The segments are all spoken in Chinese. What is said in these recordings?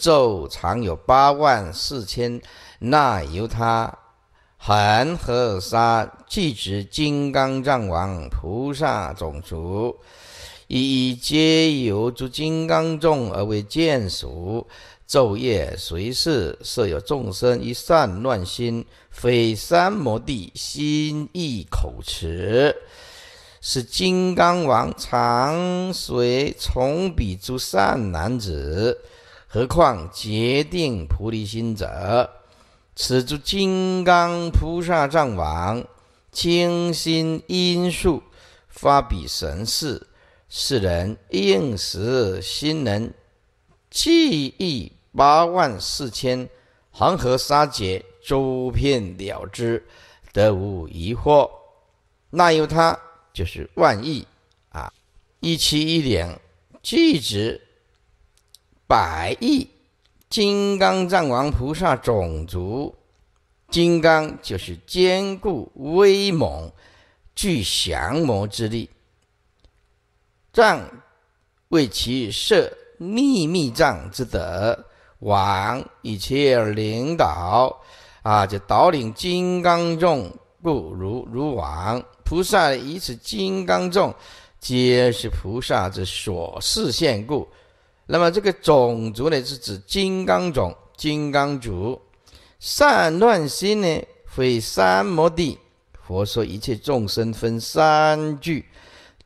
昼常有八万四千那由他恒河沙即指金刚藏王菩萨种族，一一皆由诸金刚众而为眷属，昼夜随侍，设有众生一善乱心，非三摩地心意口持，是金刚王常随从彼诸善男子。何况决定菩提心者，此诸金刚菩萨藏王清心因数发彼神事，世人应时心能记忆八万四千恒河沙劫诸片了之，得无疑惑？那有他，就是万亿啊！一七一零，即指。百亿金刚藏王菩萨种族，金刚就是坚固威猛，具降魔之力。藏为其设秘密藏之德，王一切领导啊，就导领金刚众故，如如王菩萨以此金刚众，皆是菩萨之所示现故。那么这个种族呢，是指金刚种、金刚族。散乱心呢，非三摩地。佛说一切众生分三句：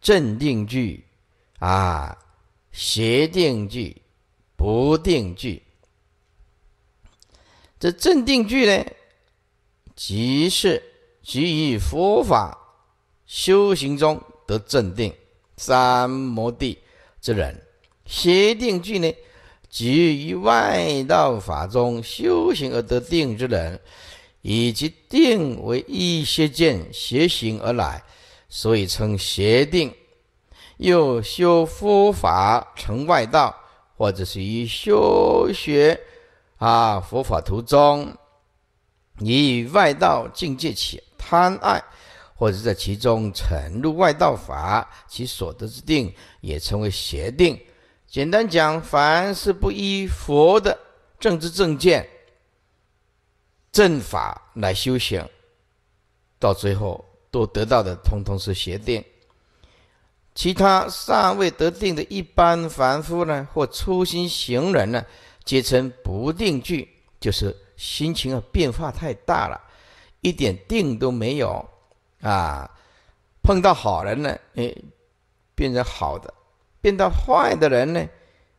正定句、啊，邪定句、不定句。这正定句呢，即是即于佛法修行中得正定三摩地之人。邪定聚呢，即于外道法中修行而得定之人，以及定为一邪见邪行而来，所以称邪定。又修佛法成外道，或者是于修学啊佛法途中，以外道境界起贪爱，或者在其中沉入外道法，其所得之定，也称为邪定。简单讲，凡是不依佛的政治正见、正法来修行，到最后都得到的通通是邪定。其他尚未得定的一般凡夫呢，或粗心行人呢，皆称不定句，就是心情啊变化太大了，一点定都没有啊。碰到好人呢，哎，变成好的。变到坏的人呢，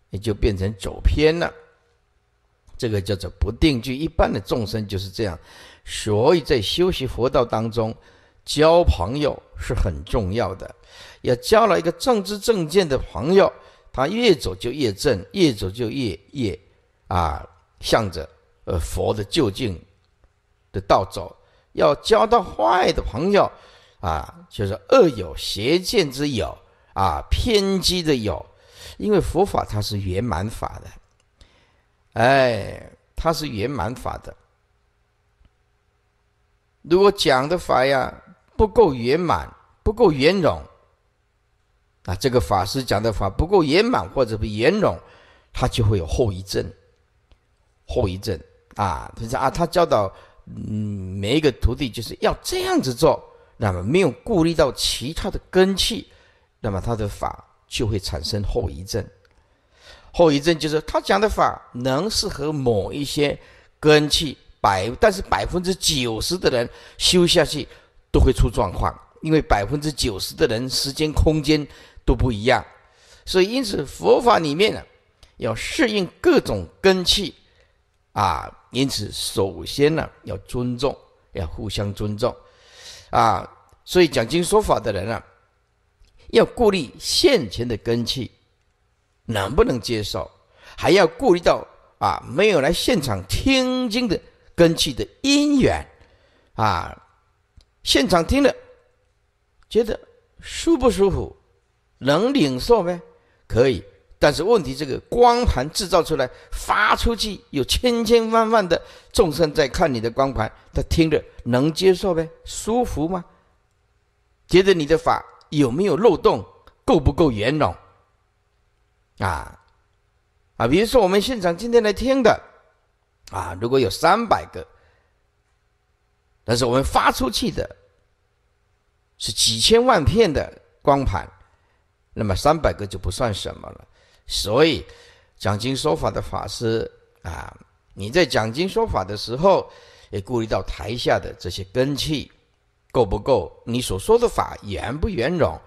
也就变成走偏了，这个叫做不定聚。一般的众生就是这样，所以在修习佛道当中，交朋友是很重要的。要交了一个正知正见的朋友，他越走就越正，越走就越越啊，向着呃佛的究竟的道走。要交到坏的朋友啊，就是恶友、邪见之友。啊，偏激的有，因为佛法它是圆满法的，哎，它是圆满法的。如果讲的法呀不够圆满，不够圆融，啊，这个法师讲的法不够圆满或者不圆融，他就会有后遗症，后遗症啊，就是啊，他教导嗯每一个徒弟就是要这样子做，那么没有顾虑到其他的根器。那么他的法就会产生后遗症，后遗症就是他讲的法能适合某一些根器百，但是百分之九十的人修下去都会出状况，因为百分之九十的人时间空间都不一样，所以因此佛法里面呢要适应各种根器啊，因此首先呢要尊重，要互相尊重啊，所以讲经说法的人呢。要顾虑现前的根器能不能接受，还要顾虑到啊，没有来现场听经的根器的因缘，啊，现场听了觉得舒不舒服，能领受呗，可以。但是问题，这个光盘制造出来发出去，有千千万万的众生在看你的光盘，他听着能接受呗，舒服吗？觉得你的法。有没有漏洞？够不够圆融？啊啊，比如说我们现场今天来听的啊，如果有三百个，但是我们发出去的是几千万片的光盘，那么三百个就不算什么了。所以讲经说法的法师啊，你在讲经说法的时候，也顾虑到台下的这些根器。够不够？你所说的法圆不圆融？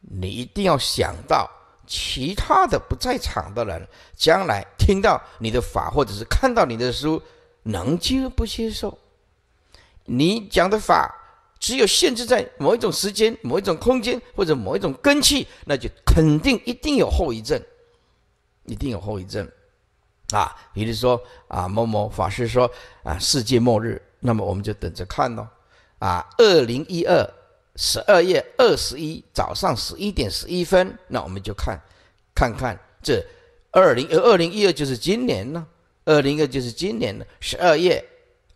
你一定要想到其他的不在场的人，将来听到你的法或者是看到你的书，能接不接受？你讲的法，只有限制在某一种时间、某一种空间或者某一种根器，那就肯定一定有后遗症，一定有后遗症。啊，比如说啊，某某法师说啊，世界末日，那么我们就等着看喽。啊，二零一二十二月二十一早上十一点十一分，那我们就看，看看这二零呃二零一二就是今年呢，二零二就是今年的十二月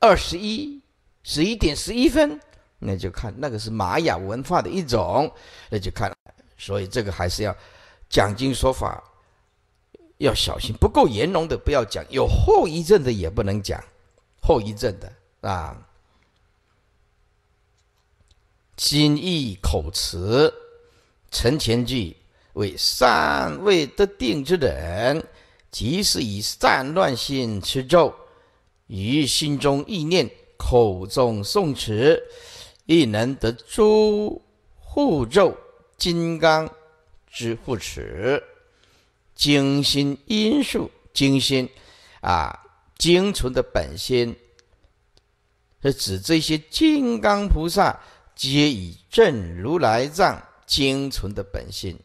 二十一十一点十一分，那就看那个是玛雅文化的一种，那就看，所以这个还是要讲经说法，要小心不够圆融的不要讲，有后遗症的也不能讲，后遗症的啊。心意口词成前句，为善未得定之人，即使以善乱心持咒，于心中意念、口中诵持，亦能得诸护咒金刚之护持。精心因数，精心啊，精纯的本心，是指这些金刚菩萨。皆以正如来藏精纯的本性，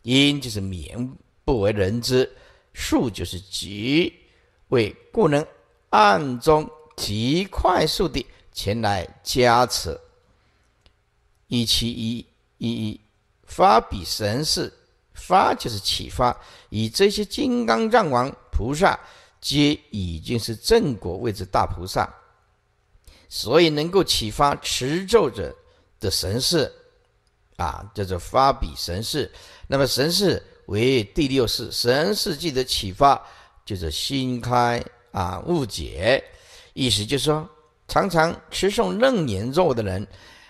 因就是免不为人知，数就是极为故能暗中极快速地前来加持，以其一一发彼神事，发就是启发，以这些金刚藏王菩萨，皆已经是正果位之大菩萨。所以能够启发持咒者的神识，啊，叫做发比神识。那么神识为第六识，神识纪的启发就是心开啊，误解。意思就是说，常常持诵楞严咒的人，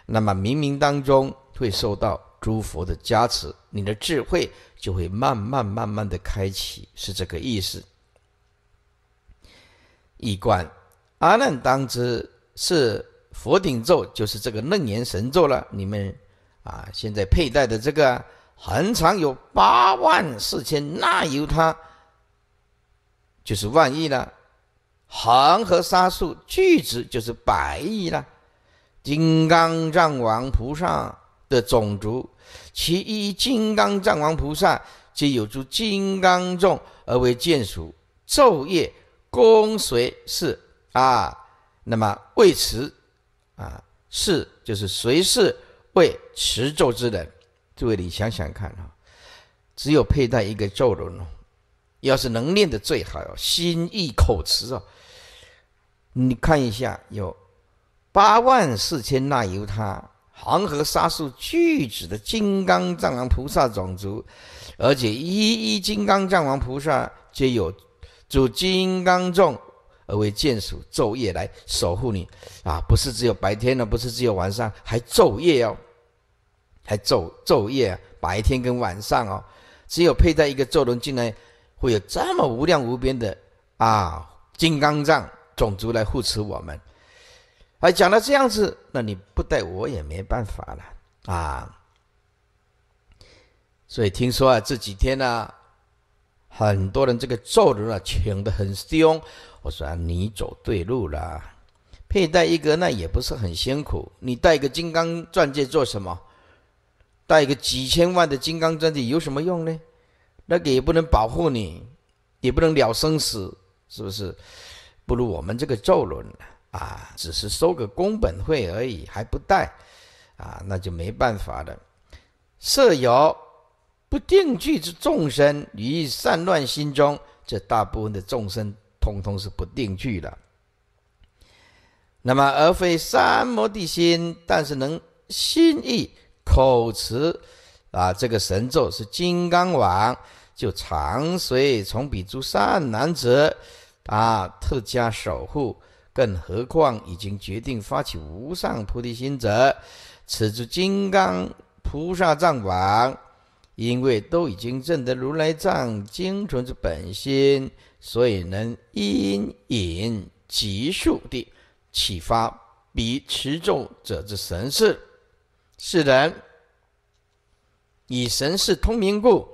那么冥冥当中会受到诸佛的加持，你的智慧就会慢慢慢慢的开启，是这个意思。一观阿难当知。是佛顶咒，就是这个楞严神咒了。你们啊，现在佩戴的这个恒常有八万四千，那由他，就是万亿了。恒河沙数巨值就是百亿了。金刚藏王菩萨的种族，其一金刚藏王菩萨即有诸金刚众而为眷属，昼夜恭随是啊。那么为持啊是就是谁是为持咒之人？诸位你想想看啊，只有佩戴一个咒轮哦。要是能念得最好，心意口持哦。你看一下，有八万四千那由他，黄河沙数巨子的金刚藏王菩萨种族，而且一一金刚藏王菩萨皆有主金刚众。而为眷属，昼夜来守护你啊！不是只有白天呢，不是只有晚上，还昼夜哦，还昼昼夜啊，白天跟晚上哦，只有佩戴一个咒轮进来，会有这么无量无边的啊金刚藏种族来护持我们。哎，讲到这样子，那你不戴我也没办法了啊！所以听说啊，这几天呢，很多人这个咒轮啊抢的很凶。我说你走对路啦，佩戴一个那也不是很辛苦。你戴个金刚钻戒做什么？戴个几千万的金刚钻戒有什么用呢？那个也不能保护你，也不能了生死，是不是？不如我们这个咒轮啊，只是收个工本费而已，还不带啊，那就没办法了。色有不定聚之众生于散乱心中，这大部分的众生。通通是不定句的。那么而非三摩地心，但是能心意口持啊，这个神咒是金刚王就常随从彼诸善男子啊，特加守护，更何况已经决定发起无上菩提心者，此诸金刚菩萨藏王。因为都已经认得如来藏经中之本心，所以能因引即数地启发彼持咒者之神识，是人以神识通明故，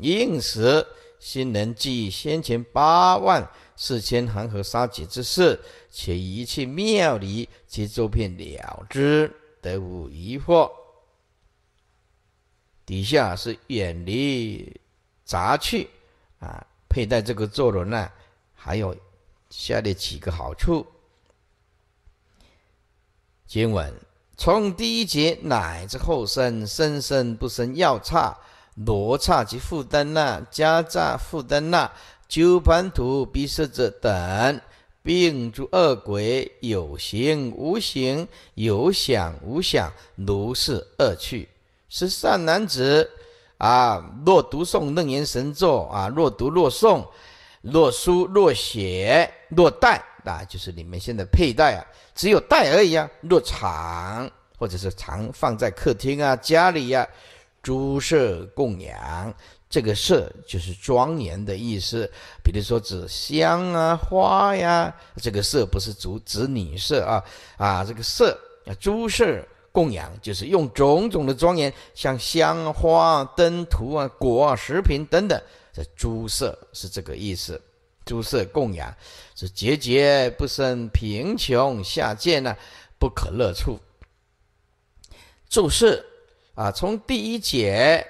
应时心能记先前八万四千恒河沙劫之事，且一切妙理及作遍了之，得无疑惑？底下是远离杂趣啊，佩戴这个坐轮呢，还有下列几个好处。经文：从第一节乃至后生生生不生，药叉、罗刹及富丹那、加扎富丹那、鸠盘图、鼻舍者等，并诸恶鬼，有形无形，有想无想，如是恶趣。是善男子啊！若读诵楞严神咒啊，若读若诵，若书若写，若带啊，就是你们现在佩戴啊，只有带而已啊。若常或者是常放在客厅啊、家里呀，诸事供养，这个色就是庄严的意思。比如说指香啊、花呀，这个色不是指指女色啊啊，这个色啊，诸事。供养就是用种种的庄严，像香花灯、图啊、果啊、食品等等，这诸色是这个意思。诸色供养是节节不生贫穷下贱呢，不可乐处。注释啊，从第一节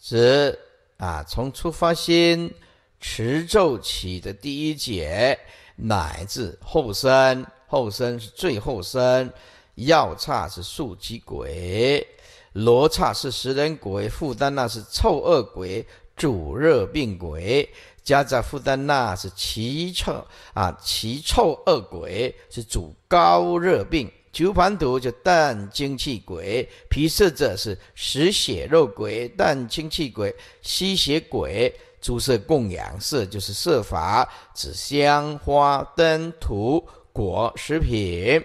至啊，从出发心持咒起的第一节，乃至后生后生是最后生。药叉是素鸡鬼，罗刹是食人鬼，负担那是臭恶鬼，主热病鬼。加在负担那是奇臭啊，奇臭恶鬼是主高热病。求盘毒就淡精气鬼，皮色者是食血肉鬼，淡精气鬼吸血鬼。诸色供养色就是色法，指香花灯土果食品。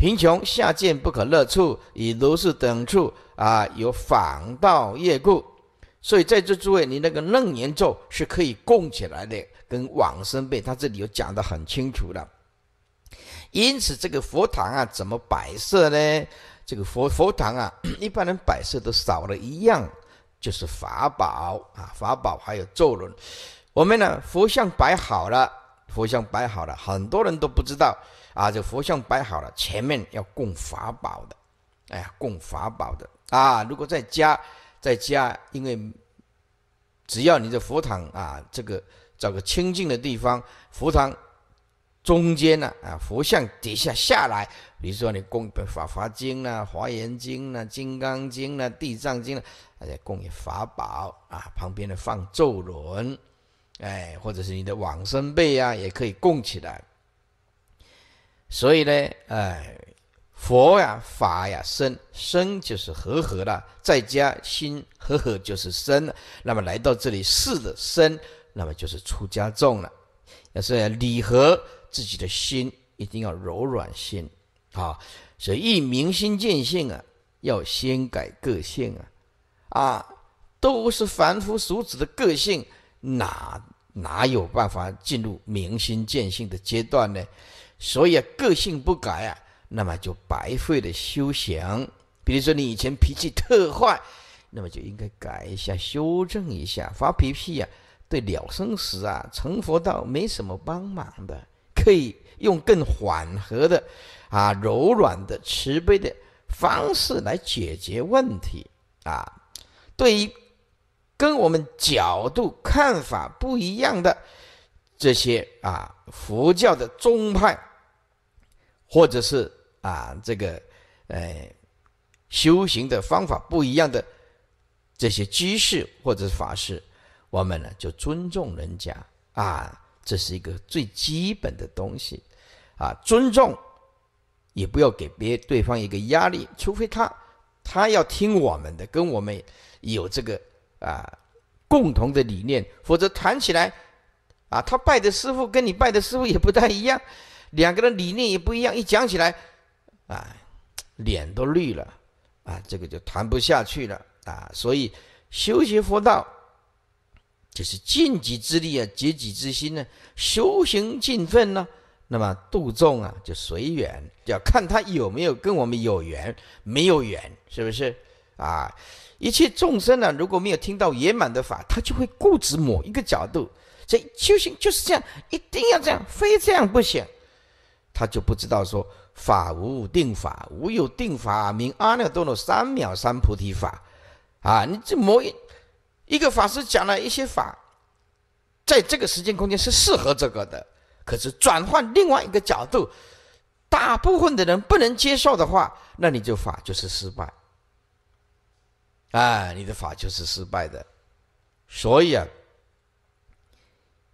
贫穷下贱不可乐处，以如是等处啊，有反道业故。所以在这诸位，你那个楞严咒是可以供起来的，跟往生呗，他这里有讲得很清楚的。因此，这个佛堂啊，怎么摆设呢？这个佛佛堂啊，一般人摆设都少了一样，就是法宝啊，法宝还有咒轮。我们呢，佛像摆好了，佛像摆好了，很多人都不知道。啊，这佛像摆好了，前面要供法宝的，哎呀，供法宝的啊！如果在家，在家，因为只要你的佛堂啊，这个找个清净的地方，佛堂中间呢，啊，佛像底下下来，比如说你供本《法华经》啊，《华严经》啊，《金刚经》啊，《地藏经》啊，而且供你法宝啊，旁边的放咒轮，哎，或者是你的往生贝啊，也可以供起来。所以呢，哎，佛呀、法呀、身，身就是和和了，再加心，和和就是身。那么来到这里，是的身，那么就是出家众了。也是礼合自己的心，一定要柔软心啊。所以，一明心见性啊，要先改个性啊。啊，都是凡夫俗子的个性，哪哪有办法进入明心见性的阶段呢？所以啊，个性不改啊，那么就白费了修行。比如说你以前脾气特坏，那么就应该改一下，修正一下。发脾气啊，对了生时啊，成佛道没什么帮忙的。可以用更缓和的、啊柔软的、慈悲的方式来解决问题啊。对于跟我们角度看法不一样的这些啊佛教的宗派。或者是啊，这个，哎，修行的方法不一样的这些居士或者是法师，我们呢就尊重人家啊，这是一个最基本的东西，啊，尊重，也不要给别对方一个压力，除非他他要听我们的，跟我们有这个啊共同的理念，否则谈起来啊，他拜的师傅跟你拜的师傅也不太一样。两个人理念也不一样，一讲起来，啊，脸都绿了，啊，这个就谈不下去了啊。所以，修习佛道，就是尽己之力啊，竭己之心呢，修行尽份呢，那么度众啊，就随缘，要看他有没有跟我们有缘，没有缘是不是啊？一切众生呢，如果没有听到圆满的法，他就会固执某一个角度。这修行就是这样，一定要这样，非这样不行。他就不知道说法无定法，无有定法名阿耨多罗三藐三菩提法，啊！你这某一一个法师讲了一些法，在这个时间空间是适合这个的，可是转换另外一个角度，大部分的人不能接受的话，那你就法就是失败，啊，你的法就是失败的。所以啊，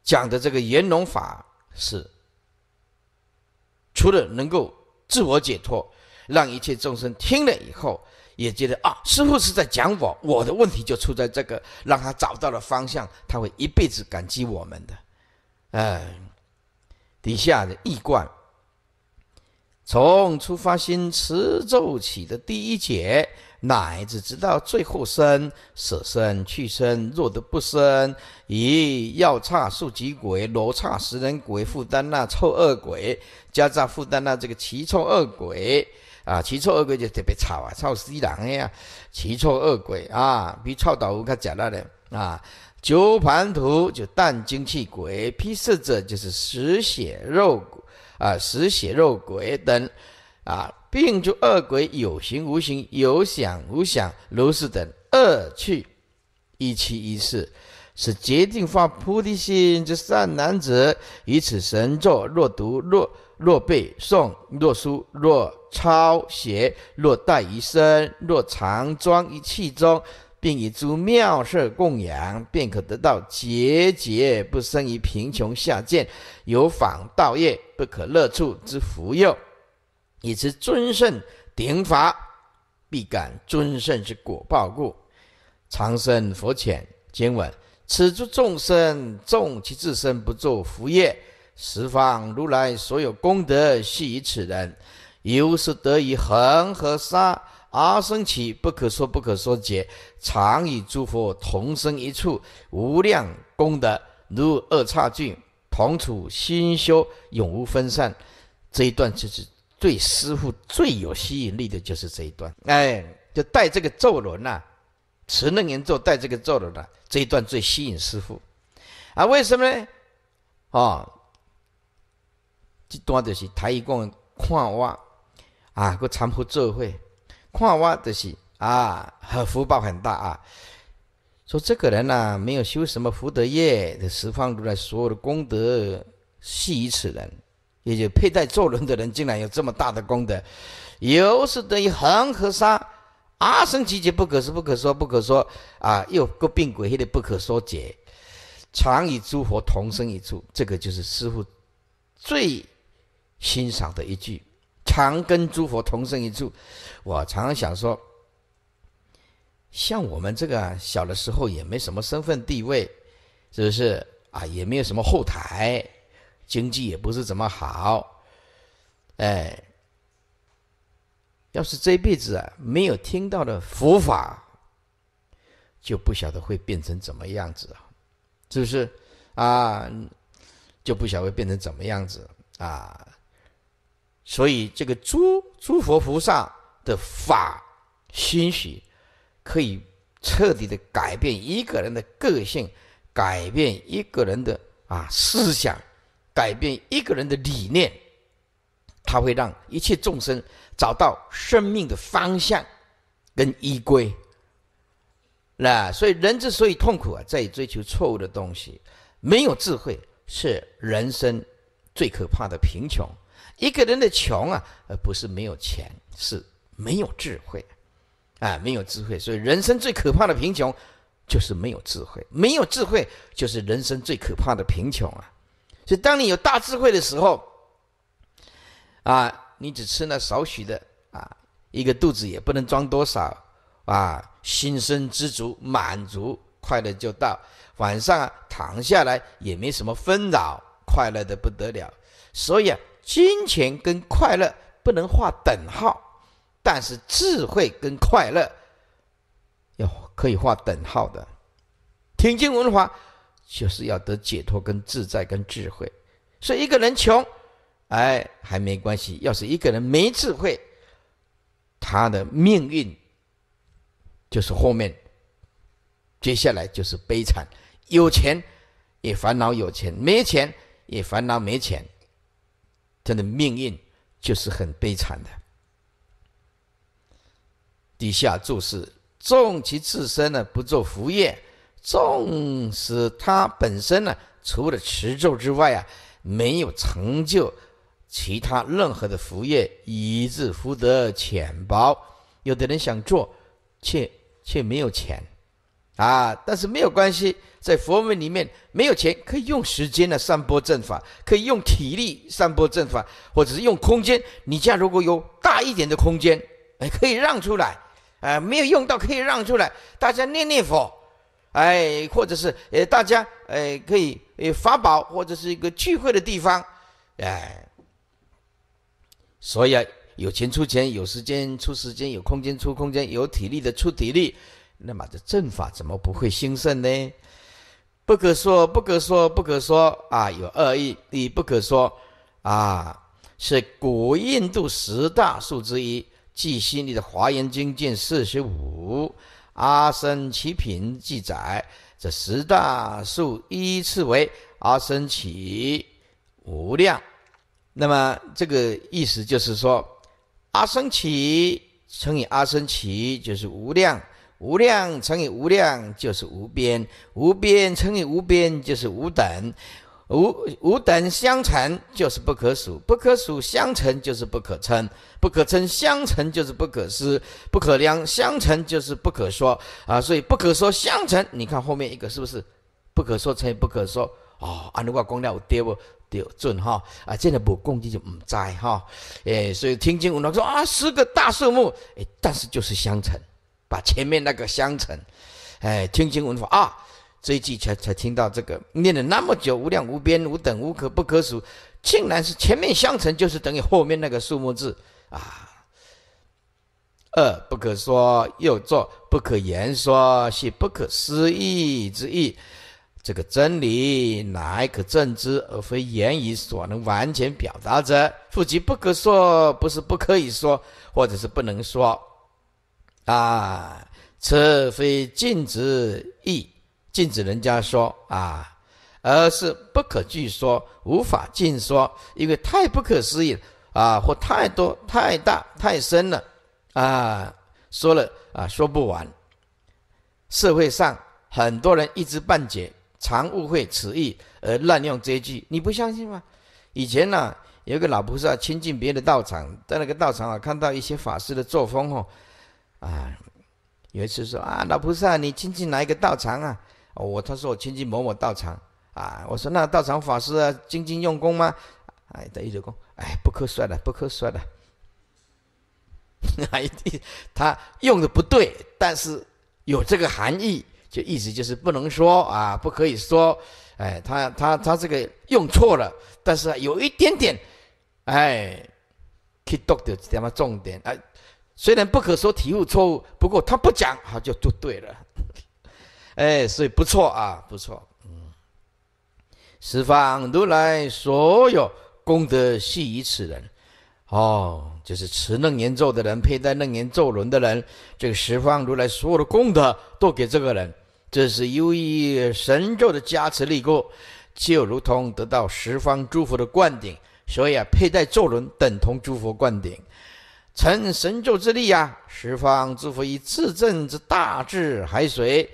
讲的这个言龙法是。除了能够自我解脱，让一切众生听了以后也觉得啊，师傅是在讲我，我的问题就出在这个，让他找到了方向，他会一辈子感激我们的。哎，底下的《易观》，从出发心持咒起的第一节。乃至直到最后生，舍生去生，若得不生，咦？要差数吉鬼、罗刹食人鬼、复旦那臭恶鬼、加灶复旦那这个奇臭恶鬼啊！奇臭恶鬼就特别吵啊，吵死人哎呀！奇臭恶鬼啊，比臭豆腐还假的啊，九盘图就蛋精气鬼，披色者就是食血肉鬼啊，食血肉鬼等。啊！并诸恶鬼有形无形、有想无想、如是等恶趣，一七一四，是决定发菩提心之善男子，以此神咒，若读若若背诵、若书、若抄写、若带于身、若藏装于器中，并以诸妙色供养，便可得到结节，不生于贫穷下贱、有访道业、不可乐处之福佑。以知尊胜顶法，必感尊胜之果报故。长生佛前，经文：此诸众生，众其自身不作福业，十方如来所有功德，系于此人，由是得以恒河沙而生起，不可说不可说劫，常与诸佛同生一处，无量功德如二叉聚，同处心修，永无分散。这一段就是。对师傅最有吸引力的就是这一段，哎，就带这个咒轮呐，持楞严咒带这个咒轮呐，这一段最吸引师傅，啊，为什么呢？哦，这段就是台一共看挖，啊，个长福咒会看挖的是啊，很福报很大啊，说这个人呐，没有修什么福德业，这十方如来所有的功德系于此人。也就佩戴坐轮的人，竟然有这么大的功德，由是得于恒河沙阿僧祇劫不可说不可说不可说啊，又各病鬼黑的不可说解，常与诸佛同生一处。这个就是师父最欣赏的一句，常跟诸佛同生一处。我常常想说，像我们这个小的时候也没什么身份地位，是不是啊？也没有什么后台。经济也不是怎么好，哎，要是这辈子啊没有听到的佛法，就不晓得会变成怎么样子啊，是不是啊？就不晓得会变成怎么样子啊？所以这个诸诸佛菩萨的法，心许可以彻底的改变一个人的个性，改变一个人的啊思想。改变一个人的理念，他会让一切众生找到生命的方向跟依归。那所以人之所以痛苦啊，在于追求错误的东西。没有智慧是人生最可怕的贫穷。一个人的穷啊，而不是没有钱，是没有智慧啊，没有智慧。所以人生最可怕的贫穷，就是没有智慧。没有智慧，就是人生最可怕的贫穷啊。所以，当你有大智慧的时候，啊，你只吃那少许的，啊，一个肚子也不能装多少，啊，心生知足，满足快乐就到。晚上啊，躺下来也没什么纷扰，快乐的不得了。所以啊，金钱跟快乐不能画等号，但是智慧跟快乐，要可以画等号的。天津文华就是要得解脱、跟自在、跟智慧。所以一个人穷，哎，还没关系；要是一个人没智慧，他的命运就是后面接下来就是悲惨。有钱也烦恼，有钱没钱也烦恼，没钱，他的命运就是很悲惨的。底下注释：重其自身呢，不做福业。纵使他本身呢，除了持咒之外啊，没有成就其他任何的福业，以致福德浅薄。有的人想做，却却没有钱，啊，但是没有关系，在佛门里面没有钱可以用时间的散播正法，可以用体力散播正法，或者是用空间。你家如果有大一点的空间，哎，可以让出来，啊，没有用到可以让出来，大家念念佛。哎，或者是，呃，大家，哎，可以，呃，法宝或者是一个聚会的地方，哎，所以啊，有钱出钱，有时间出时间，有空间出空间，有体力的出体力，那么这阵法怎么不会兴盛呢？不可说，不可说，不可说啊！有恶意，你不可说啊，是古印度十大数之一，即心里的《华严经》卷四十五。阿僧祇品记载，这十大数依次为阿僧祇、无量。那么这个意思就是说，阿僧祇乘以阿僧祇就是无量，无量乘以无量就是无边，无边乘以无边就是无等。无无等相乘就是不可数，不可数相乘就是不可称，不可称相乘就是不可思，不可量相乘就是不可说啊！所以不可说相乘，你看后面一个是不是不可说乘以不可说？哦，啊，如果公掉我跌不掉准哈啊！进了的不共敬就唔斋哈诶，所以听经文法说啊，十个大数目诶，但是就是相乘，把前面那个相乘，哎，听经文说啊。这一句才才听到这个念了那么久，无量无边无等无可不可数，竟然是前面相乘就是等于后面那个数目字啊！二不可说，又作不可言说，系不可思议之意。这个真理乃可证之，而非言语所能完全表达者。复及不可说，不是不可以说，或者是不能说啊！此非尽之义。禁止人家说啊，而是不可据说，无法尽说，因为太不可思议了啊，或太多、太大、太深了啊，说了啊，说不完。社会上很多人一知半解，常误会此意而滥用这句。你不相信吗？以前呢，有个老菩萨亲近别的道场，在那个道场啊，看到一些法师的作风哦，啊，有一次说啊，老菩萨，你亲近哪一个道场啊？我他说我亲近某某道场啊，我说那道场法师啊精进用功吗？哎，他一直说，哎，不磕衰的，不磕衰的。他用的不对，但是有这个含义，就意思就是不能说啊，不可以说，哎，他他他这个用错了，但是有一点点，哎，可以读的什么重点哎，虽然不可说体悟错误，不过他不讲好就就对了。哎，所以不错啊，不错。嗯，十方如来所有功德系于此人，哦，就是持楞严咒的人，佩戴楞严咒轮的人，这个十方如来所有的功德都给这个人。这是由于神咒的加持力故，就如同得到十方诸佛的灌顶。所以啊，佩戴咒轮等同诸佛灌顶，乘神咒之力呀，十方诸佛以自证之大智海水。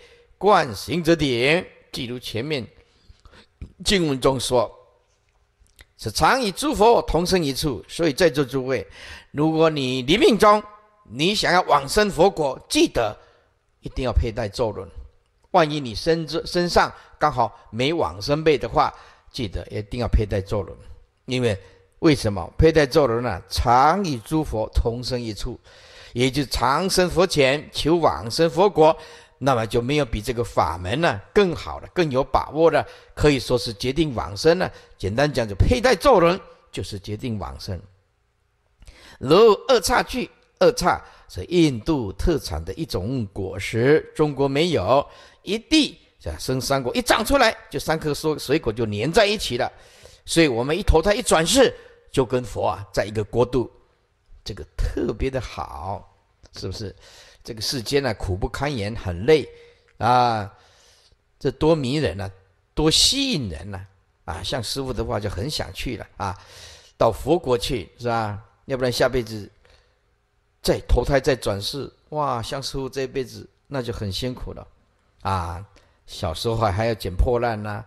惯行者点，记如前面经文中说，是常与诸佛同生一处。所以，在座诸位，如果你临命中你想要往生佛国，记得一定要佩戴咒轮。万一你身之身上刚好没往生背的话，记得一定要佩戴咒轮。因为为什么佩戴咒轮呢？常与诸佛同生一处，也就长生佛前求往生佛国。那么就没有比这个法门呢更好的、更有把握的，可以说是决定往生呢。简单讲，就佩戴咒轮就是决定往生。如二叉具，二叉是印度特产的一种果实，中国没有。一地这生三果，一长出来就三颗蔬水果就粘在一起了，所以我们一投胎一转世就跟佛啊在一个国度，这个特别的好，是不是？这个世间呢，苦不堪言，很累，啊，这多迷人呢，多吸引人呢，啊，像师傅的话，就很想去了，啊，到佛国去，是吧？要不然下辈子再投胎再转世，哇，像师傅这一辈子那就很辛苦了，啊，小时候还要捡破烂呐，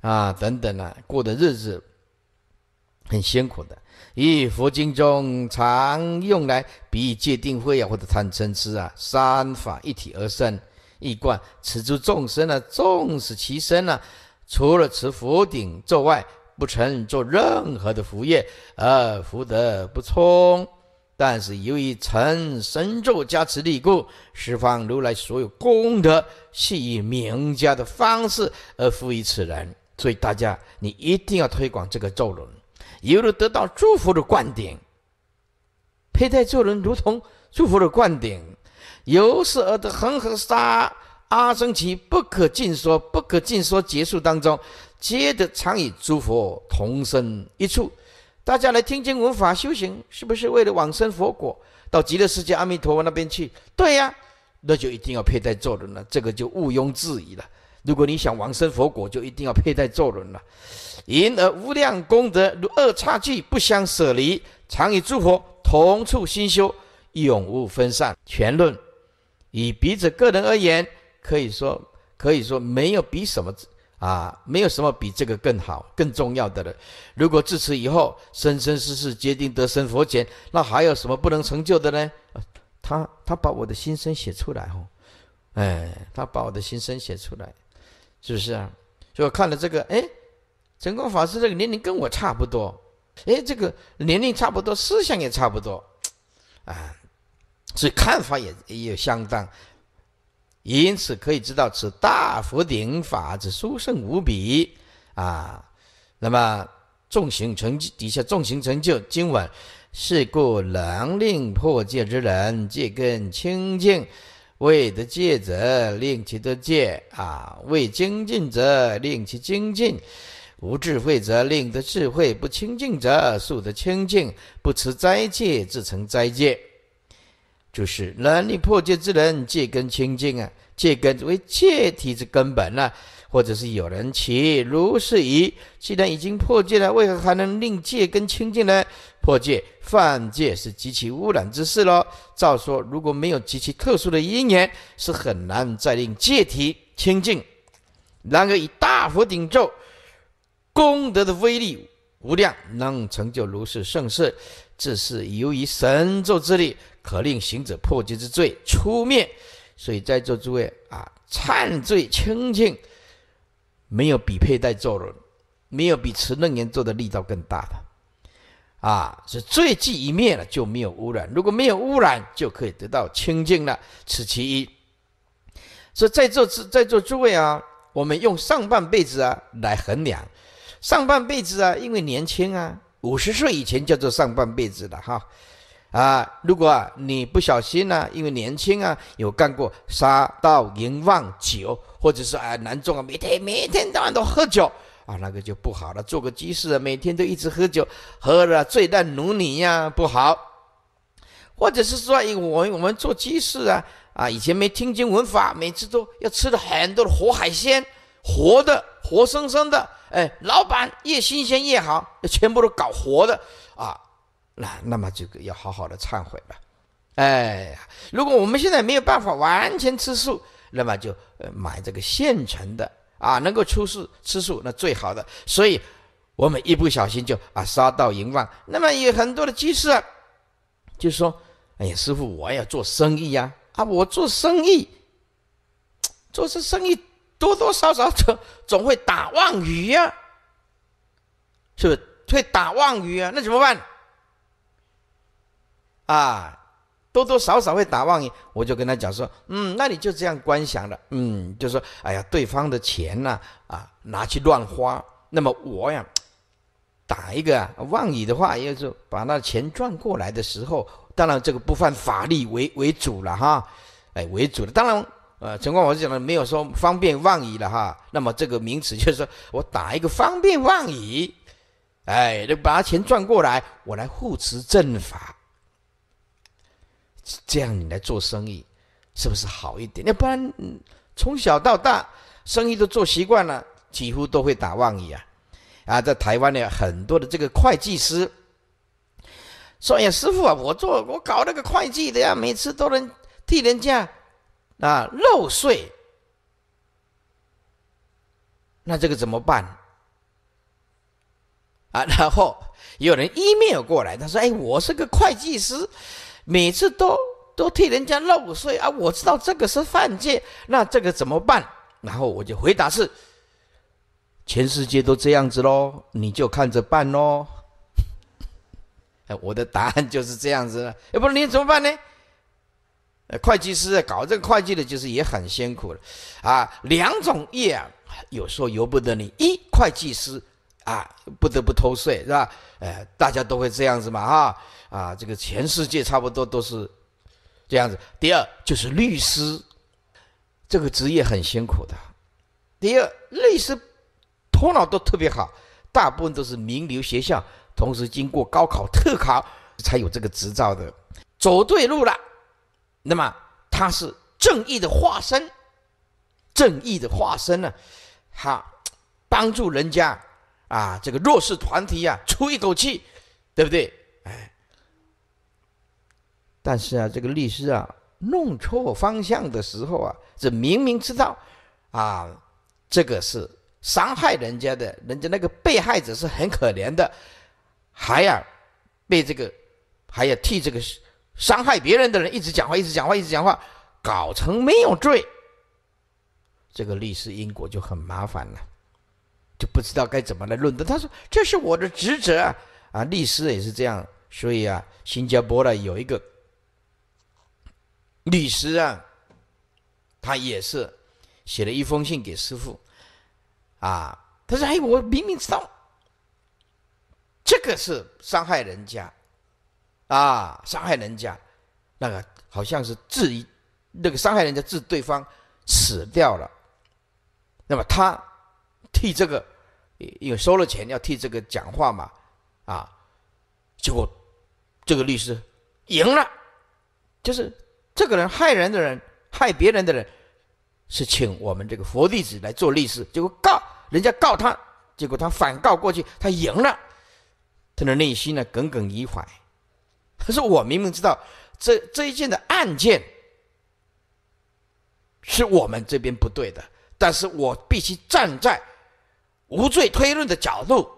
啊，等等啊，过的日子很辛苦的。以佛经中常用来比喻戒定慧啊，或者贪嗔痴啊，三法一体而生。一贯持诸众生呢，纵使其身呢，除了持佛顶咒外，不曾做任何的福业，而福德不充。但是由于成神咒加持力故，十方如来所有功德，系以名家的方式而赋予此人。所以大家，你一定要推广这个咒轮。由如得到祝福的灌顶，佩戴咒轮如同祝福的灌顶，由是而得恒河沙阿僧祇不可尽说、不可尽说结束当中，皆得常与诸佛同生一处。大家来听经、闻法、修行，是不是为了往生佛果，到极乐世界阿弥陀佛那边去？对呀，那就一定要佩戴咒轮了，这个就毋庸置疑了。如果你想往生佛果，就一定要佩戴咒轮了。因而无量功德如二差距，不相舍离，常与诸佛同处心修，永无分散。全论以笔者个人而言，可以说可以说没有比什么啊，没有什么比这个更好、更重要的了。如果自此以后生生世世皆定得生佛前，那还有什么不能成就的呢？他他把我的心声写出来哦，哎，他把我的心声写出来，是不是啊？就看了这个，哎。成功法师这个年龄跟我差不多，哎，这个年龄差不多，思想也差不多，啊，所以看法也也有相当，因此可以知道此大佛顶法之殊胜无比啊。那么重行成就底下重行成就，今晚是故能令破戒之人戒根清净，未得戒者令其得戒啊，未精进者令其精进。无智慧者令得智慧，不清净者树得清净，不持斋戒自成斋戒，就是能力破戒之人，戒根清净啊！戒根为戒体之根本啊。或者是有人起如是疑：既然已经破戒了，为何还能令戒根清净呢？破戒、犯戒是极其污染之事喽。照说，如果没有极其特殊的因缘，是很难再令戒体清净。然而以大佛顶咒。功德的威力无量，能成就如是盛世。这是由于神咒之力，可令行者破戒之罪出灭。所以在座诸位啊，忏罪清净，没有比佩戴咒的，没有比持楞严咒的力道更大的啊！是罪即一灭了，就没有污染。如果没有污染，就可以得到清净了。此其一。所以在座在座诸位啊，我们用上半辈子啊来衡量。上半辈子啊，因为年轻啊，五十岁以前叫做上半辈子了哈。啊，如果你不小心呢，因为年轻啊，有干过杀盗淫妄酒，或者是啊男众啊每天每天早晚都喝酒啊，那个就不好了。做个居士啊，每天都一直喝酒，喝了醉到如一呀，不好。或者是说，我我们做居士啊，啊以前没听经闻法，每次都要吃了很多的活海鲜。活的活生生的，哎，老板越新鲜越好，全部都搞活的啊，那那么这个要好好的忏悔了。哎，如果我们现在没有办法完全吃素，那么就买这个现成的啊，能够出事吃素那最好的，所以我们一不小心就啊杀到银万，那么有很多的居士啊，就说，哎呀师傅我要做生意呀，啊我做生意，做这生意。多多少少总总会打妄语呀，是不是会打妄语啊？那怎么办？啊，多多少少会打妄语，我就跟他讲说，嗯，那你就这样观想了，嗯，就说，哎呀，对方的钱呢，啊，拿去乱花，那么我呀，打一个妄语的话，也是把那钱赚过来的时候，当然这个不犯法律为为主了哈，哎，为主的，当然。呃，陈光，我是讲的没有说方便妄语了哈。那么这个名词就是说我打一个方便妄语，哎，就把钱赚过来，我来护持正法。这样你来做生意，是不是好一点？要不然从小到大，生意都做习惯了，几乎都会打妄语啊。啊，在台湾呢，很多的这个会计师说：“呀，师傅啊，我做我搞那个会计的呀，每次都能替人家。”那漏税，那这个怎么办？啊，然后有人 email 过来，他说：“哎，我是个会计师，每次都都替人家漏税啊，我知道这个是犯戒，那这个怎么办？”然后我就回答是：全世界都这样子喽，你就看着办喽。哎，我的答案就是这样子了，哎，不然你怎么办呢？呃，会计师搞这个会计的，就是也很辛苦了，啊，两种业有时候由不得你。一，会计师啊，不得不偷税是吧？呃，大家都会这样子嘛，哈，啊，这个全世界差不多都是这样子。第二就是律师，这个职业很辛苦的。第二，律师头脑都特别好，大部分都是名流学校，同时经过高考特考才有这个执照的，走对路了。那么他是正义的化身，正义的化身呢？他帮助人家啊，这个弱势团体呀出一口气，对不对？哎，但是啊，这个律师啊弄错方向的时候啊，这明明知道啊，这个是伤害人家的，人家那个被害者是很可怜的，还要被这个，还要替这个。伤害别人的人一直讲话，一直讲话，一直讲话，搞成没有罪，这个律师因果就很麻烦了，就不知道该怎么来论断。他说：“这是我的职责啊，律师也是这样。”所以啊，新加坡的有一个律师啊，他也是写了一封信给师傅啊，他说：“哎，我明明知道这个是伤害人家。”啊，伤害人家，那个好像是质疑，那个伤害人家致对方死掉了。那么他替这个，因为收了钱要替这个讲话嘛，啊，结果这个律师赢了，就是这个人害人的人，害别人的人，是请我们这个佛弟子来做律师，结果告人家告他，结果他反告过去，他赢了，他的内心呢耿耿于怀。可是我明明知道，这这一件的案件是我们这边不对的，但是我必须站在无罪推论的角度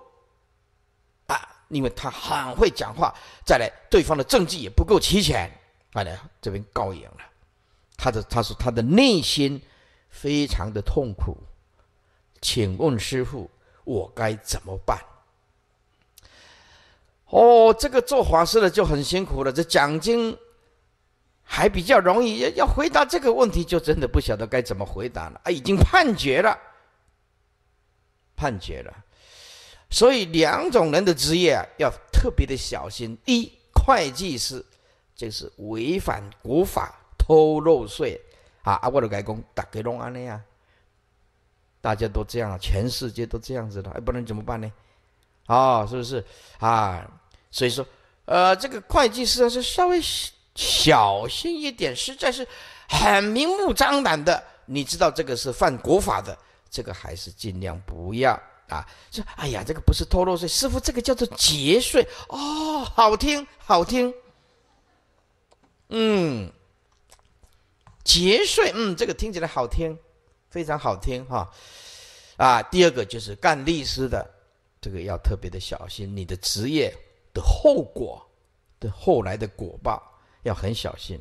啊，因为他很会讲话，再来对方的证据也不够齐全啊，来这边告赢了，他的他说他的内心非常的痛苦，请问师傅，我该怎么办？哦，这个做法师的就很辛苦了，这奖金还比较容易。要要回答这个问题，就真的不晓得该怎么回答了啊！已经判决了，判决了，所以两种人的职业要特别的小心。一，会计师，这是违反国法偷漏税啊！阿我改工打给弄安那样，大家都这样了，全世界都这样子了，哎，不然怎么办呢？哦，是不是啊？所以说，呃，这个会计师啊是稍微小心一点，实在是很明目张胆的。你知道这个是犯国法的，这个还是尽量不要啊。这，哎呀，这个不是偷漏税，师傅这个叫做节税哦，好听好听。嗯，节税，嗯，这个听起来好听，非常好听哈。啊，第二个就是干律师的，这个要特别的小心，你的职业。的后果的后来的果报要很小心。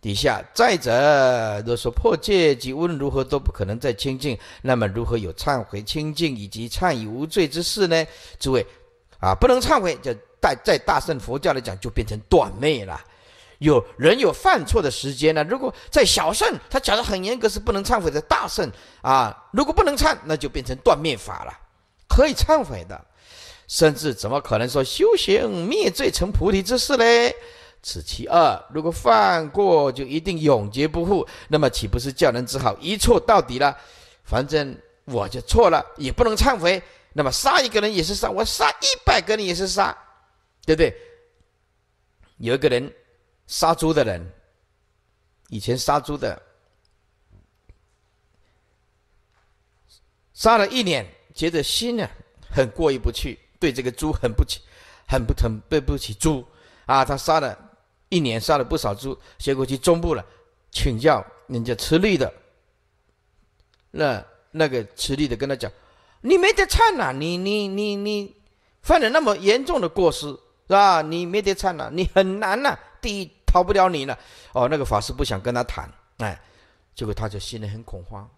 底下再者，都说破戒及论如何都不可能再清净，那么如何有忏悔清净以及忏以无罪之事呢？诸位啊，不能忏悔，就大在大圣佛教来讲，就变成断灭了。有人有犯错的时间呢？如果在小圣，他讲的很严格，是不能忏悔的。大圣啊，如果不能忏，那就变成断灭法了。可以忏悔的。甚至怎么可能说修行灭罪成菩提之事呢？此其二。如果犯过就一定永劫不复，那么岂不是叫人只好一错到底了？反正我就错了，也不能忏悔。那么杀一个人也是杀，我杀一百个人也是杀，对不对？有一个人杀猪的人，以前杀猪的，杀了一年，觉得心啊很过意不去。对这个猪很不起，很不疼，对不起猪啊！他杀了一年，杀了不少猪，结果去中部了请教人家吃力的，那那个吃力的跟他讲，你没得忏呐，你你你你犯了那么严重的过失是吧？你没得忏呐，你很难呐，第一逃不了你了。哦，那个法师不想跟他谈，哎，结果他就心里很恐慌，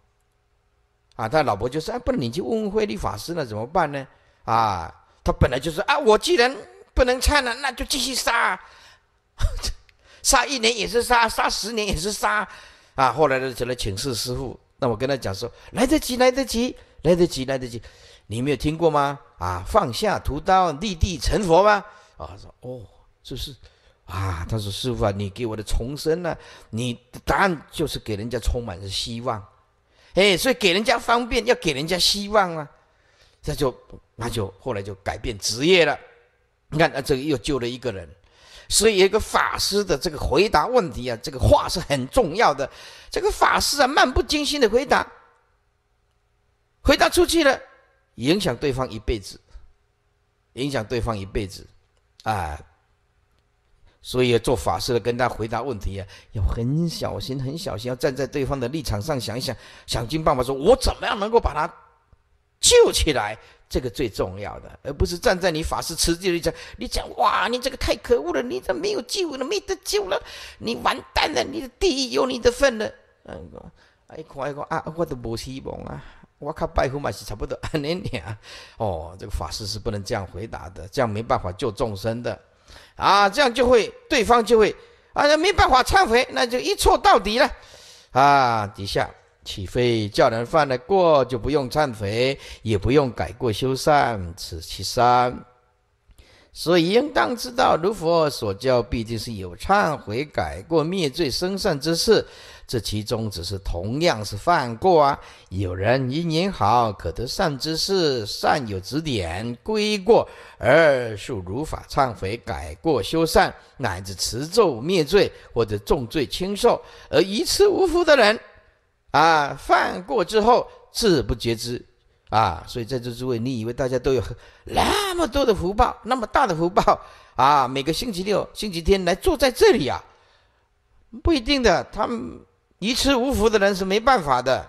啊，他老婆就说：“哎，不能你去问问慧律法师那怎么办呢？啊！他本来就是啊，我既然不能忏了，那就继续杀，杀一年也是杀，杀十年也是杀，啊，后来呢，就来请示师傅，那我跟他讲说，来得及，来得及，来得及，来得及，你没有听过吗？啊，放下屠刀立地成佛吗？啊，说哦，就是，啊，他说师傅啊，你给我的重生呢？你的答案就是给人家充满着希望，哎，所以给人家方便要给人家希望啊。这就那就后来就改变职业了，你看，啊，这个又救了一个人，所以一个法师的这个回答问题啊，这个话是很重要的。这个法师啊，漫不经心的回答，回答出去了，影响对方一辈子，影响对方一辈子，啊。所以做法师的跟他回答问题啊，要很小心，很小心，要站在对方的立场上想一想，想尽办法，说我怎么样能够把他。救起来，这个最重要的，而不是站在你法师持戒立场，你讲哇，你这个太可恶了，你这没有救了，没得救了，你完蛋了，你的地狱有你的份了。哎，看一个啊，我都无希望啊，我靠，拜佛嘛是差不多安尼听。哦，这个法师是不能这样回答的，这样没办法救众生的，啊，这样就会对方就会啊，没办法忏悔，那就一错到底了，啊，底下。岂非叫人犯了过，就不用忏悔，也不用改过修善，此其三。所以应当知道，如佛所教，毕竟是有忏悔改过、灭罪生善之事。这其中只是同样是犯过啊。有人因因好可得善之事，善有指点归过，而受如法忏悔改过修善，乃至持咒灭罪，或者重罪轻受，而一次无福的人。啊，犯过之后自不觉知，啊，所以在这诸位，你以为大家都有那么多的福报，那么大的福报啊？每个星期六、星期天来坐在这里啊，不一定的。他们一吃无福的人是没办法的，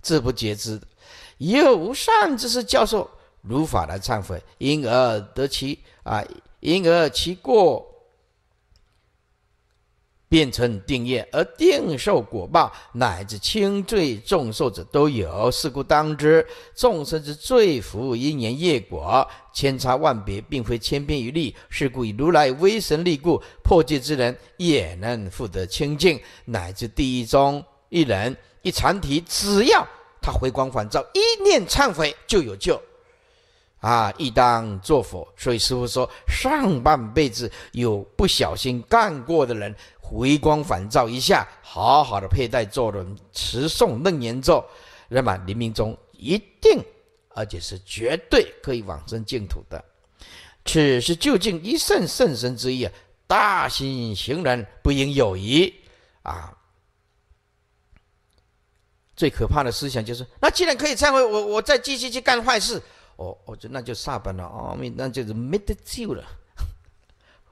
自不觉知。有无善之事，教授如法来忏悔，因而得其啊，因而其过。变成定业，而定受果报，乃至轻罪重受者都有。是故当知，众生之罪福因缘业果，千差万别，并非千篇一律。是故以如来威神力故，破戒之人也能复得清净，乃至地狱中一人一禅体，只要他回光返照，一念忏悔就有救。啊，一当作佛。所以师父说，上半辈子有不小心干过的人。回光返照一下，好好的佩戴坐轮，持诵楞严咒，那么临命中一定，而且是绝对可以往生净土的。此是究竟一圣圣神之意，大心行人不应有疑啊！最可怕的思想就是，那既然可以忏悔，我我再继续去干坏事，我我就那就下本了，哦，那就是没得救了。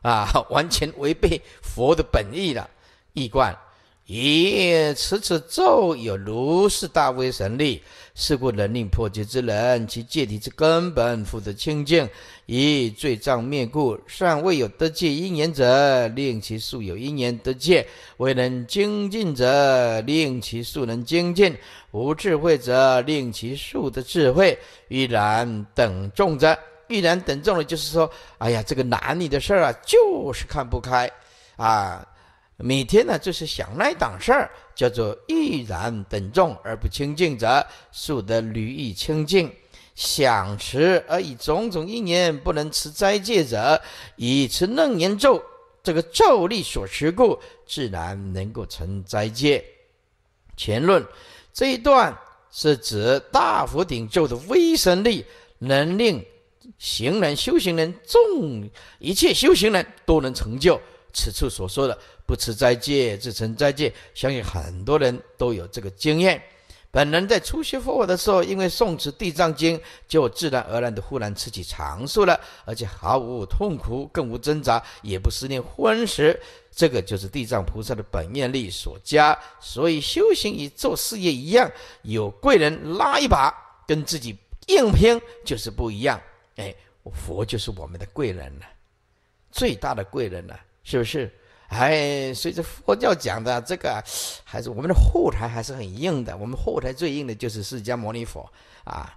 啊，完全违背佛的本意了。一贯，咦，此此咒有如是大威神力，是故能令破戒之人，其戒体之根本复得清净，以罪障灭故。尚未有得戒因缘者，令其素有因缘得戒；未能精进者，令其素能精进；无智慧者，令其速得智慧，欲然等众者。欲然等重了，就是说，哎呀，这个难女的事儿啊，就是看不开，啊，每天呢就是想那一档事儿，叫做欲然等重而不清净者，速得屡意清净；想持而以种种意念不能持斋戒者，以持楞严咒，这个咒力所持故，自然能够成斋戒。前论这一段是指大佛顶咒的威神力能令。行人、修行人，众一切修行人都能成就。此处所说的不持斋戒，自成斋戒，相信很多人都有这个经验。本人在初学佛法的时候，因为诵持《地藏经》，就自然而然地忽然吃起长寿了，而且毫无痛苦，更无挣扎，也不思念荤食。这个就是地藏菩萨的本愿力所加。所以修行与做事业一样，有贵人拉一把，跟自己硬拼就是不一样。哎，佛就是我们的贵人了，最大的贵人了，是不是？哎，所以这佛教讲的这个，还是我们的后台还是很硬的。我们后台最硬的就是释迦牟尼佛啊，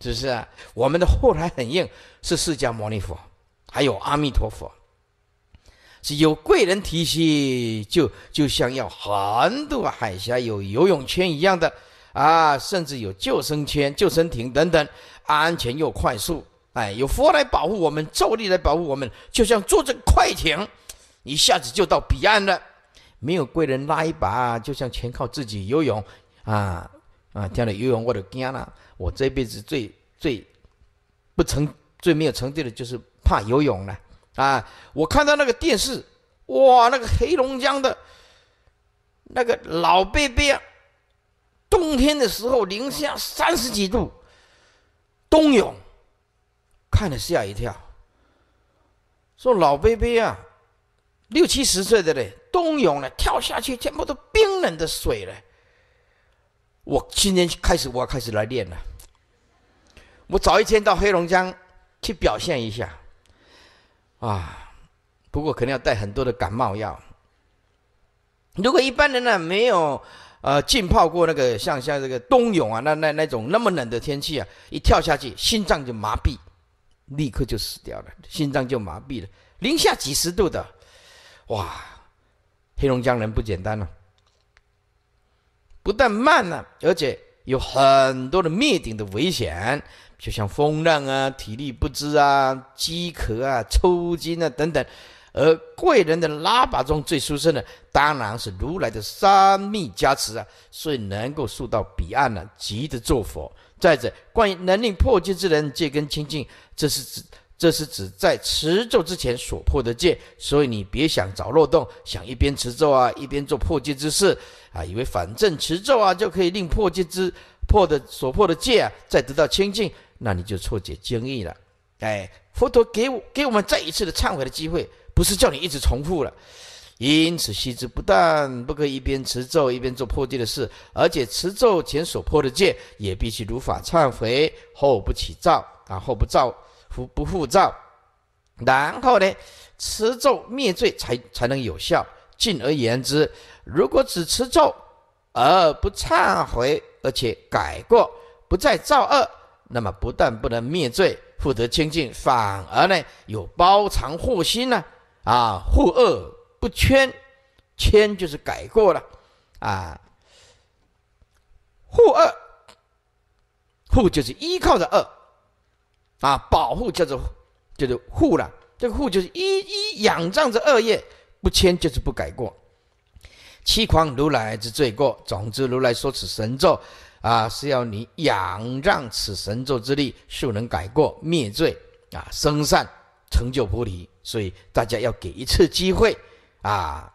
是不是？我们的后台很硬，是释迦牟尼佛，还有阿弥陀佛，是有贵人提携，就就像要横渡海峡有游泳圈一样的啊，甚至有救生圈、救生艇等等，安全又快速。哎，有佛来保护我们，咒力来保护我们，就像坐着快艇，一下子就到彼岸了。没有贵人拉一把，就像全靠自己游泳。啊啊，样了游泳我都惊了，我这辈子最最不成、最没有成就的就是怕游泳了。啊，我看到那个电视，哇，那个黑龙江的那个老贝贝啊，冬天的时候零下三十几度，冬泳。看了吓一跳，说老 baby 啊，六七十岁的嘞，冬泳了，跳下去，全部都冰冷的水了。我今天开始，我要开始来练了。我早一天到黑龙江去表现一下，啊，不过可能要带很多的感冒药。如果一般人呢，没有呃浸泡过那个像像这个冬泳啊，那那那种那么冷的天气啊，一跳下去，心脏就麻痹。立刻就死掉了，心脏就麻痹了。零下几十度的，哇！黑龙江人不简单了，不但慢呢，而且有很多的灭顶的危险，就像风浪啊、体力不支啊、饥渴啊、抽筋啊等等。而贵人的拉拔中最殊胜的，当然是如来的三密加持啊，所以能够受到彼岸呢，急着做佛。再者，关于能令破戒之人戒根清净，这是指这是指在持咒之前所破的戒，所以你别想找漏洞，想一边持咒啊，一边做破戒之事，啊，以为反正持咒啊就可以令破戒之破的所破的戒啊再得到清净，那你就错解经义了。哎，佛陀给我给我们再一次的忏悔的机会，不是叫你一直重复了。因此，须知，不但不可一边持咒一边做破戒的事，而且持咒前所破的戒也必须如法忏悔，后不起造啊，后不造，不不复造。然后呢，持咒灭罪才才能有效。进而言之，如果只持咒而不忏悔，而且改过，不再造恶，那么不但不能灭罪、获得清净，反而呢有包藏祸心呢，啊，护恶。不圈，圈就是改过了，啊，护二护就是依靠着二，啊，保护叫做叫做护了，这个护就是一一仰仗着恶业，不签就是不改过，欺诳如来之罪过，总之如来说此神咒啊，是要你仰仗此神咒之力，速能改过灭罪啊，生善成就菩提，所以大家要给一次机会。啊，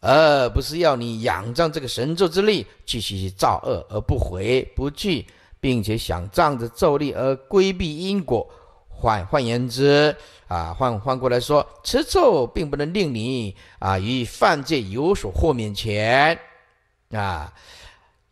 而不是要你仰仗这个神咒之力去去造恶而不悔不惧，并且想仗着咒力而规避因果。换换言之，啊，换换过来说，持咒并不能令你啊与犯罪有所豁免权，啊。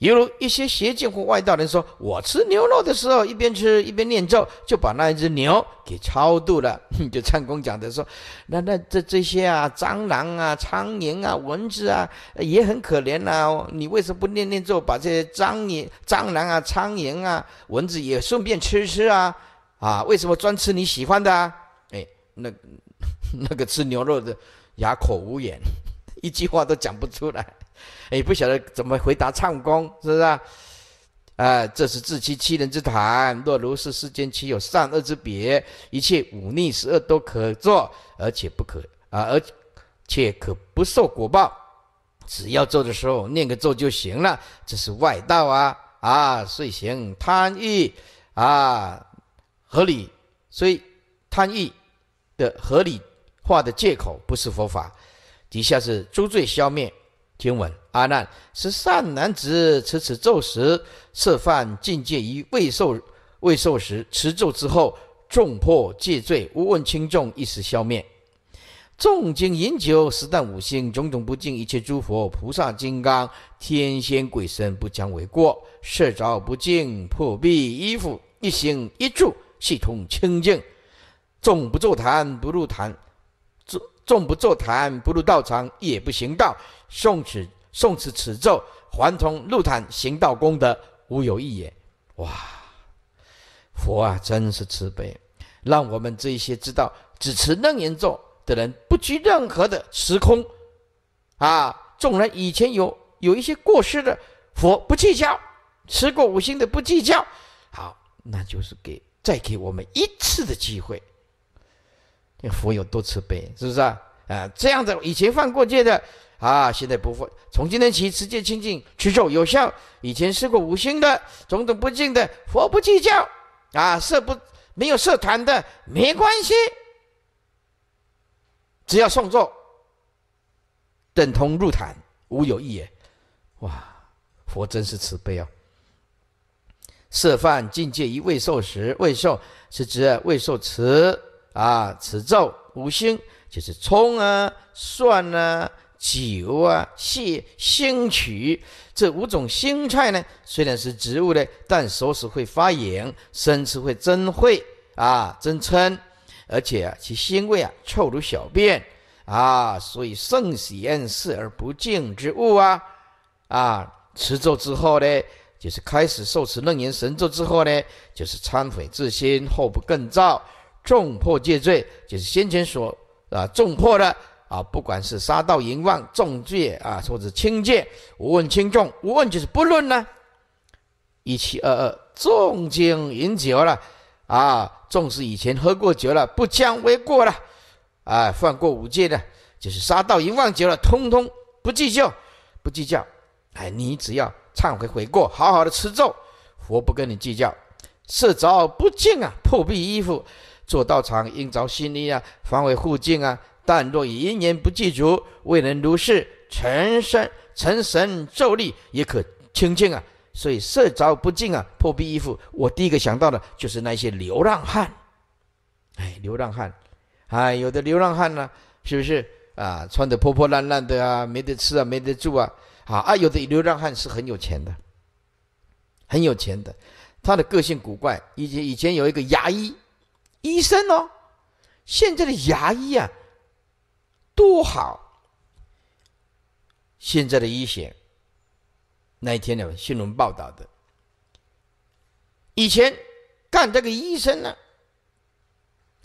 比如一些邪见或外道人说，我吃牛肉的时候一边吃一边念咒，就把那一只牛给超度了。就禅公讲的说，那那这这些啊，蟑螂啊、苍蝇啊、蚊子啊，也很可怜呐。你为什么不念念咒，把这些蟑螂、蟑螂啊、苍蝇啊、蚊子也顺便吃吃啊？啊，为什么专吃你喜欢的？啊？哎，那那个吃牛肉的哑口无言，一句话都讲不出来。也不晓得怎么回答唱功是不是啊？这是自欺欺人之谈。若如是，世间岂有善恶之别？一切忤逆、十恶都可做，而且不可啊，而且可不受果报。只要做的时候念个咒就行了。这是外道啊！啊，遂行贪欲啊，合理所以贪欲的合理化的借口不是佛法。底下是诸罪消灭。听闻阿难是善男子持此咒时，设犯境戒于未受未受时持咒之后，众破戒罪，无问轻重，一时消灭。众经饮酒十旦五星，种种不净，一切诸佛菩萨金刚天仙鬼神不将为过。设着不净破壁衣服，一心一咒，系统清净，众不咒坛不入坛。众不坐坛，不入道场，也不行道，诵此诵此此咒，还从入坛行道功德，无有一也。哇，佛啊，真是慈悲，让我们这一些知道只持楞严咒的人，不拘任何的时空，啊，众人以前有有一些过失的，佛不计较，吃过五星的不计较，好，那就是给再给我们一次的机会。佛有多慈悲，是不是啊？啊，这样的以前犯过戒的啊，现在不犯，从今天起持戒清净，持咒有效。以前是过五星的种种不净的，佛不计较啊，社不没有社团的没关系，只要送咒，等同入坛，无有异也。哇，佛真是慈悲哦。色犯境界于未受时，未受是指未受持。啊，此咒五星就是葱啊、蒜啊、酒啊、蟹、腥曲这五种辛菜呢，虽然是植物的，但熟食会发炎，生吃会增秽啊，增嗔，而且其腥味啊，臭如小便啊，所以圣贤视而不敬之物啊。啊，吃粥之后呢，就是开始受持楞严神咒之后呢，就是忏悔自心，后不更造。重破戒罪就是先前所啊重破的啊，不管是杀盗淫妄重戒啊，或者轻戒，无问轻重，无问就是不论呢。一七二二重经饮酒了啊，纵使以前喝过酒了，不将为过了啊，犯过五戒的，就是杀盗淫妄酒了，通通不计较，不计较。哎，你只要忏悔悔过，好好的吃咒，佛不跟你计较。色着不净啊，破壁衣服。做道场应着心力啊，方为护境啊。但若以一念不祭足，未能如是成身成神咒力，也可清净啊。所以色着不净啊，破壁衣服，我第一个想到的就是那些流浪汉。哎，流浪汉，哎，有的流浪汉呢，是不是啊？穿的破破烂烂的啊，没得吃啊，没得住啊。好啊，有的流浪汉是很有钱的，很有钱的。他的个性古怪。以前以前有一个牙医。医生哦，现在的牙医啊，多好。现在的医学，那一天呢新闻报道的，以前干这个医生呢，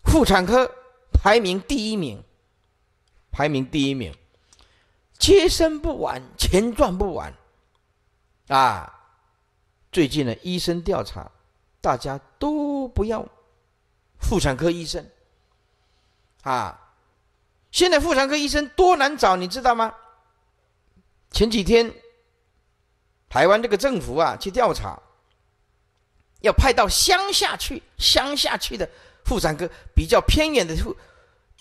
妇产科排名第一名，排名第一名，接生不完，钱赚不完，啊，最近呢医生调查，大家都不要。妇产科医生，啊，现在妇产科医生多难找，你知道吗？前几天，台湾这个政府啊，去调查，要派到乡下去，乡下去的妇产科比较偏远的妇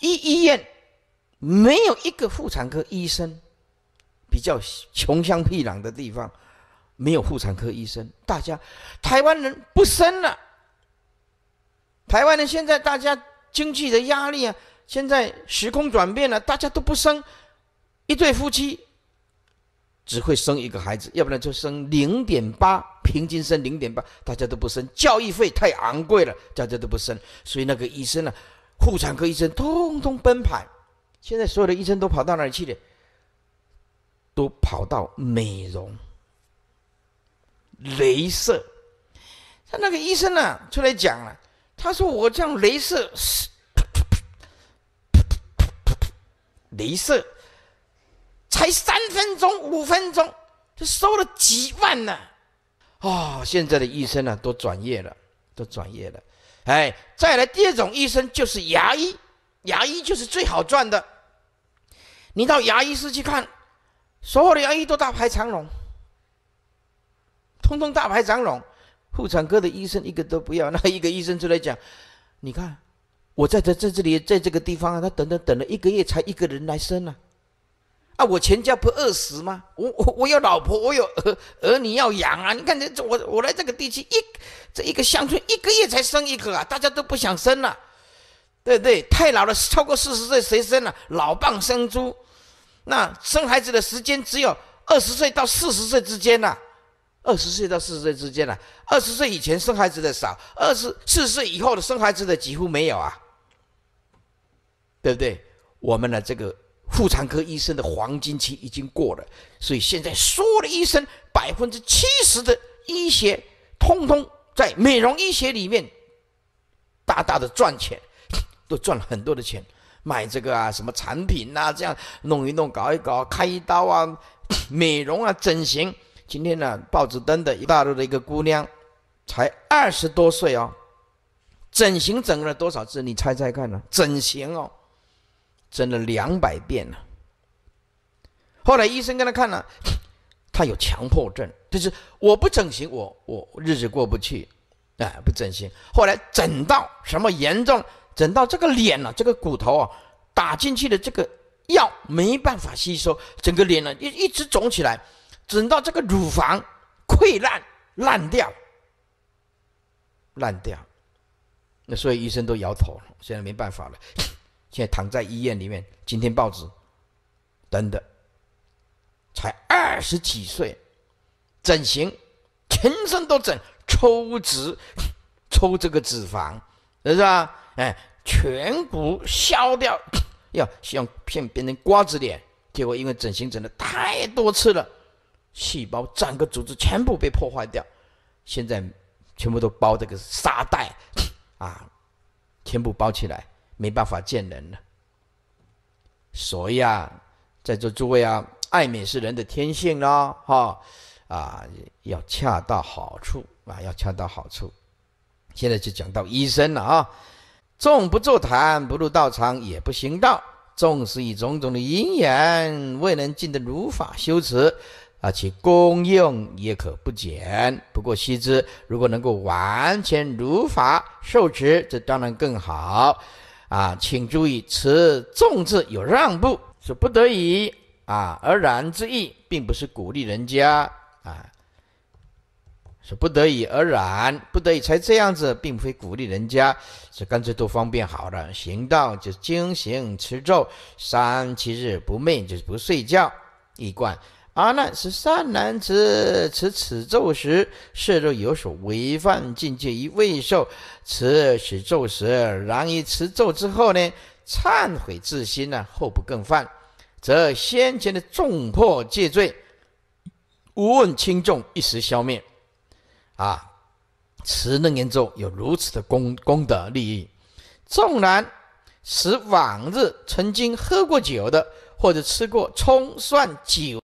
医医院，没有一个妇产科医生。比较穷乡僻壤的地方，没有妇产科医生，大家台湾人不生了。台湾呢，现在大家经济的压力啊，现在时空转变了，大家都不生，一对夫妻只会生一个孩子，要不然就生零点八，平均生零点八，大家都不生，教育费太昂贵了，大家都不生，所以那个医生呢，妇产科医生通通奔跑。现在所有的医生都跑到哪里去了？都跑到美容、镭射，他那个医生呢，出来讲了。他说：“我这样镭射，镭射，才三分钟、五分钟就收了几万呢！啊，现在的医生呢都转业了，都转业了。哎，再来第二种医生就是牙医，牙医就是最好赚的。你到牙医室去看，所有的牙医都大排长龙，通通大排长龙。”妇产科的医生一个都不要，那一个医生出来讲，你看，我在这在这里在这个地方啊，他等等等了一个月才一个人来生呢，啊，我全家不饿死吗？我我我有老婆，我有儿儿女要养啊！你看这我我来这个地区一这一个乡村一个月才生一个啊，大家都不想生了，对对？太老了，超过四十岁谁生了？老蚌生猪，那生孩子的时间只有二十岁到四十岁之间呐。二十岁到四十岁之间了，二十岁以前生孩子的少，二十四岁以后的生孩子的几乎没有啊，对不对？我们的这个妇产科医生的黄金期已经过了，所以现在所有的医生百分之七十的医学通通在美容医学里面大大的赚钱，都赚了很多的钱，买这个啊什么产品啊，这样弄一弄搞一搞开一刀啊，美容啊整形。今天呢，报纸登的一大陆的一个姑娘，才二十多岁哦，整形整了多少次？你猜猜看呢？整形哦，整了两百遍了。后来医生跟她看了，她有强迫症，就是我不整形，我我日子过不去，哎，不整形。后来整到什么严重？整到这个脸呢，这个骨头啊，打进去的这个药没办法吸收，整个脸呢一一直肿起来。整到这个乳房溃烂烂掉烂掉，那所以医生都摇头了。现在没办法了，现在躺在医院里面。今天报纸等等，才二十几岁，整形全身都整，抽脂抽这个脂肪，不是吧？哎，颧骨削掉，要像片变成瓜子脸，结果因为整形整的太多次了。细胞、整个组织全部被破坏掉，现在全部都包这个沙袋啊，全部包起来，没办法见人了。所以啊，在座诸位啊，爱美是人的天性咯，哈啊，要恰到好处啊，要恰到好处。现在就讲到医生了啊，众不坐谈，不入道场，也不行道，纵使以种种的因缘，未能尽得如法修持。啊，其功用也可不减。不过须知，如果能够完全如法受持，这当然更好。啊，请注意，此重字有让步，是不得已啊而然之意，并不是鼓励人家啊。是不得已而然，不得已才这样子，并非鼓励人家。是干脆都方便好了。行道就是精行持咒，三七日不寐就是不睡觉，一贯。阿难是善男子，持此咒时，若有所违犯，境界已未受。持此咒时，然于持咒之后呢，忏悔自心呢，后不更犯，则先前的重破戒罪，无问轻重，一时消灭。啊，持楞严咒有如此的功功德利益。纵然使往日曾经喝过酒的，或者吃过葱蒜酒。